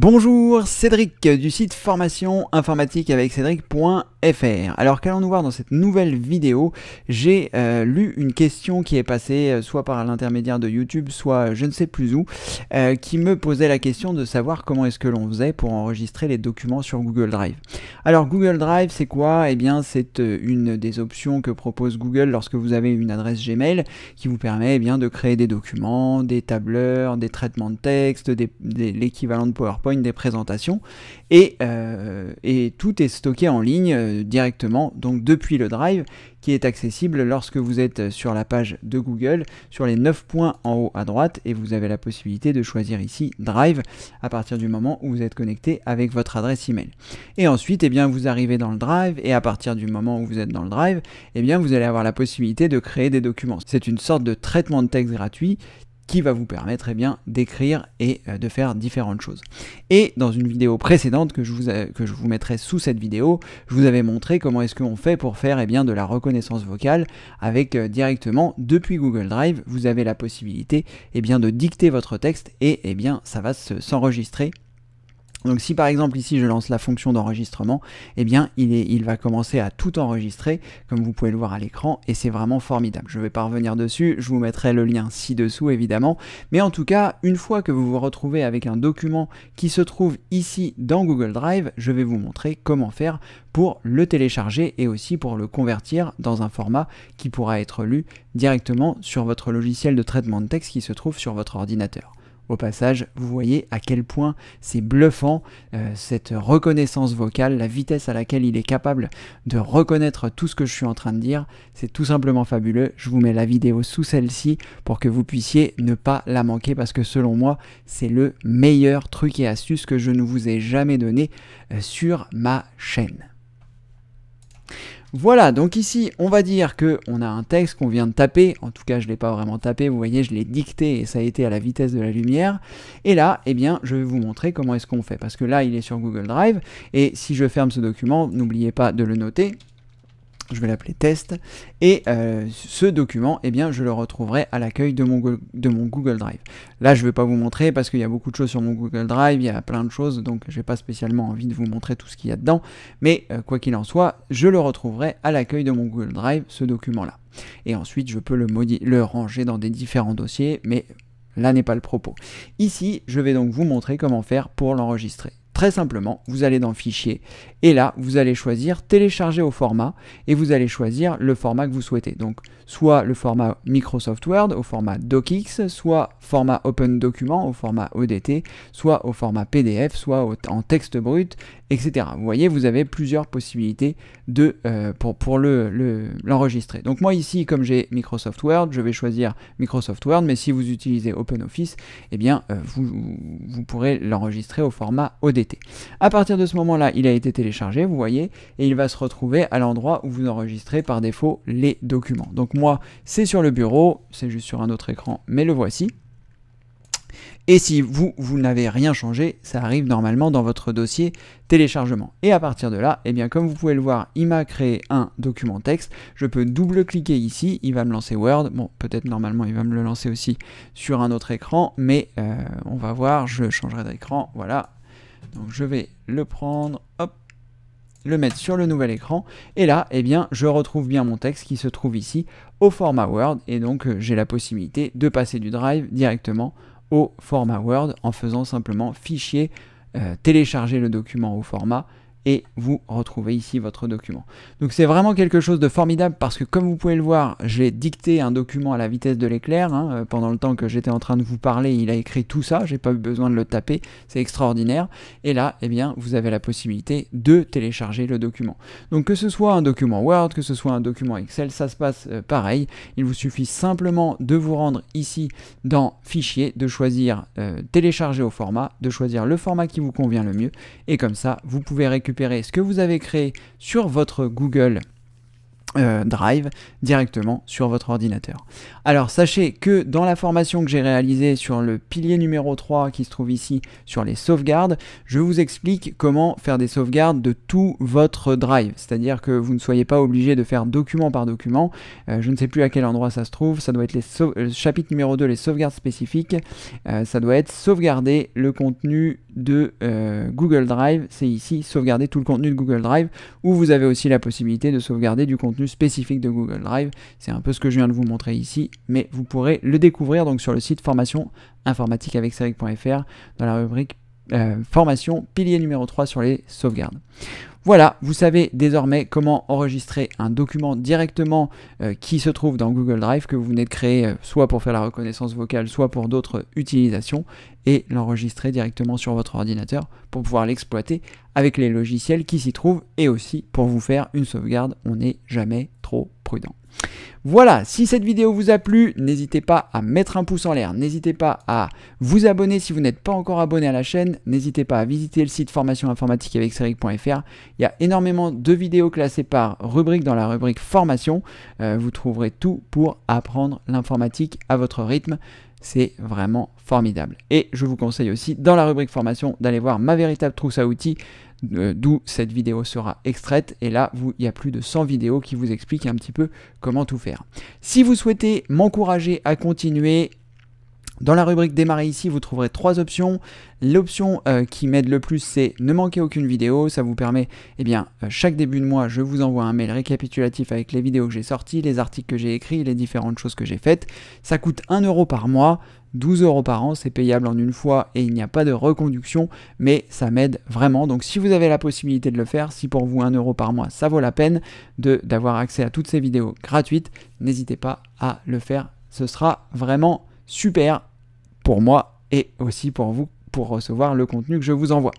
Bonjour, Cédric du site formation informatique avec Cédric. Alors qu'allons-nous voir dans cette nouvelle vidéo J'ai euh, lu une question qui est passée euh, soit par l'intermédiaire de YouTube, soit je ne sais plus où, euh, qui me posait la question de savoir comment est-ce que l'on faisait pour enregistrer les documents sur Google Drive. Alors Google Drive c'est quoi Eh bien c'est une des options que propose Google lorsque vous avez une adresse Gmail qui vous permet eh bien, de créer des documents, des tableurs, des traitements de texte, l'équivalent de PowerPoint, des présentations, et, et tout est stocké en ligne euh, directement, donc depuis le Drive, qui est accessible lorsque vous êtes sur la page de Google, sur les 9 points en haut à droite, et vous avez la possibilité de choisir ici Drive à partir du moment où vous êtes connecté avec votre adresse email. Et ensuite, eh bien, vous arrivez dans le Drive, et à partir du moment où vous êtes dans le Drive, eh bien, vous allez avoir la possibilité de créer des documents. C'est une sorte de traitement de texte gratuit qui va vous permettre eh bien, d'écrire et euh, de faire différentes choses. Et dans une vidéo précédente que je vous, que je vous mettrai sous cette vidéo, je vous avais montré comment est-ce qu'on fait pour faire eh bien, de la reconnaissance vocale avec euh, directement depuis Google Drive, vous avez la possibilité eh bien, de dicter votre texte et bien, ça va s'enregistrer donc si par exemple ici je lance la fonction d'enregistrement, eh bien il, est, il, va commencer à tout enregistrer, comme vous pouvez le voir à l'écran, et c'est vraiment formidable. Je ne vais pas revenir dessus, je vous mettrai le lien ci-dessous évidemment, mais en tout cas, une fois que vous vous retrouvez avec un document qui se trouve ici dans Google Drive, je vais vous montrer comment faire pour le télécharger et aussi pour le convertir dans un format qui pourra être lu directement sur votre logiciel de traitement de texte qui se trouve sur votre ordinateur. Au passage, vous voyez à quel point c'est bluffant euh, cette reconnaissance vocale, la vitesse à laquelle il est capable de reconnaître tout ce que je suis en train de dire. C'est tout simplement fabuleux. Je vous mets la vidéo sous celle-ci pour que vous puissiez ne pas la manquer parce que selon moi, c'est le meilleur truc et astuce que je ne vous ai jamais donné euh, sur ma chaîne. Voilà, donc ici, on va dire que on a un texte qu'on vient de taper. En tout cas, je ne l'ai pas vraiment tapé. Vous voyez, je l'ai dicté et ça a été à la vitesse de la lumière. Et là, eh bien, je vais vous montrer comment est-ce qu'on fait. Parce que là, il est sur Google Drive. Et si je ferme ce document, n'oubliez pas de le noter je vais l'appeler test, et euh, ce document, eh bien, je le retrouverai à l'accueil de, mon, Google Drive. Là, je ne vais pas vous montrer parce qu'il y a beaucoup de choses sur mon Google Drive, il y a plein de choses, donc je n'ai pas spécialement envie de vous montrer tout ce qu'il y a dedans, mais euh, quoi qu'il en soit, je le retrouverai à l'accueil de mon Google Drive, ce document-là. Et ensuite, je peux le, le ranger dans des différents dossiers, mais là n'est pas le propos. Ici, je vais donc vous montrer comment faire pour l'enregistrer. Très simplement, vous allez dans Fichier et là, vous allez choisir Télécharger au format et vous allez choisir le format que vous souhaitez. Donc, soit le format Microsoft Word au format DocX, soit format Open Document au format ODT, soit au format PDF, soit en texte brut vous voyez, vous avez plusieurs possibilités de, euh, pour, pour l'enregistrer. Le, Donc moi ici, comme j'ai Microsoft Word, je vais choisir Microsoft Word, mais si vous utilisez OpenOffice, eh bien euh, vous, vous pourrez l'enregistrer au format ODT. À partir de ce moment-là, il a été téléchargé, vous voyez, et il va se retrouver à l'endroit où vous enregistrez par défaut les documents. Donc moi, c'est sur le bureau, c'est juste sur un autre écran, mais le voici. Et si vous, vous n'avez rien changé, ça arrive normalement dans votre dossier téléchargement. Et à partir de là, eh bien, comme vous pouvez le voir, il m'a créé un document texte. Je peux double-cliquer ici, il va me lancer Word. Bon, peut-être normalement, il va me le lancer aussi sur un autre écran, mais euh, on va voir, je changerai d'écran, voilà. Donc je vais le prendre, hop, le mettre sur le nouvel écran et là eh bien je retrouve bien mon texte qui se trouve ici au format Word et donc euh, j'ai la possibilité de passer du Drive directement au format Word en faisant simplement fichier, euh, télécharger le document au format et vous retrouvez ici votre document. Donc c'est vraiment quelque chose de formidable parce que comme vous pouvez le voir, j'ai dicté un document à la vitesse de l'éclair. Hein. Euh, pendant le temps que j'étais en train de vous parler, il a écrit tout ça, j'ai pas eu besoin de le taper, c'est extraordinaire. Et là, eh bien, vous avez la possibilité de télécharger le document. Donc que ce soit un document Word, que ce soit un document Excel, ça se passe euh, pareil. Il vous suffit simplement de vous rendre ici dans Fichier, de choisir euh, Télécharger au format, de choisir le format qui vous convient le mieux, et comme ça, vous pouvez récupérer ce que vous avez créé sur votre Google euh, drive directement sur votre ordinateur. Alors sachez que dans la formation que j'ai réalisée sur le pilier numéro 3 qui se trouve ici sur les sauvegardes, je vous explique comment faire des sauvegardes de tout votre Drive. C'est-à-dire que vous ne soyez pas obligé de faire document par document. Euh, je ne sais plus à quel endroit ça se trouve. Ça doit être les euh, chapitre numéro 2, les sauvegardes spécifiques. ça doit être sauvegarder le contenu de Google Drive. C'est ici, sauvegarder tout le contenu de Google Drive, où vous avez aussi la possibilité de sauvegarder du contenu spécifique de Google Drive. C'est un peu ce que je viens de vous montrer ici, mais vous pourrez le découvrir donc sur le site formation informatique avec dans la rubrique euh, formation pilier numéro 3 sur les sauvegardes. Voilà, vous savez désormais comment enregistrer un document directement euh, qui se trouve dans Google Drive que vous venez de créer, euh, soit pour faire la reconnaissance vocale, soit pour d'autres utilisations, et l'enregistrer directement sur votre ordinateur pour pouvoir l'exploiter avec les logiciels qui s'y trouvent, et aussi pour vous faire une sauvegarde, on n'est jamais trop prudent. Voilà, si cette vidéo vous a plu, n'hésitez pas à mettre un pouce en l'air, n'hésitez pas à vous abonner si vous n'êtes pas encore abonné à la chaîne, n'hésitez pas à visiter le site formation informatique avec Il y a énormément de vidéos classées par rubrique dans la rubrique formation. Euh, vous trouverez tout pour apprendre l'informatique à votre rythme. C'est vraiment formidable. Et je vous conseille aussi dans la rubrique formation d'aller voir ma véritable trousse à outils euh, d'où cette vidéo sera extraite. Et là, il y a plus de 100 vidéos qui vous expliquent un petit peu comment tout faire. Si vous souhaitez m'encourager à continuer, dans la rubrique démarrer ici, vous trouverez trois options. L'option euh, qui m'aide le plus, c'est ne manquer aucune vidéo. Ça vous permet, eh bien, euh, chaque début de mois, je vous envoie un mail récapitulatif avec les vidéos que j'ai sorties, les articles que j'ai écrits, les différentes choses que j'ai faites. Ça coûte 1 euro par mois. 12 euros par an, c'est payable en une fois et il n'y a pas de reconduction, mais ça m'aide vraiment. Donc si vous avez la possibilité de le faire, si pour vous 1 euro par mois, ça vaut la peine d'avoir accès à toutes ces vidéos gratuites, n'hésitez pas à le faire. Ce sera vraiment super pour moi et aussi pour vous pour recevoir le contenu que je vous envoie.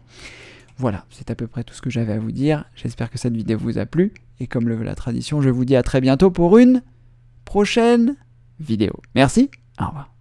Voilà, c'est à peu près tout ce que j'avais à vous dire. J'espère que cette vidéo vous a plu. Et comme le veut la tradition, je vous dis à très bientôt pour une prochaine vidéo. Merci, au revoir.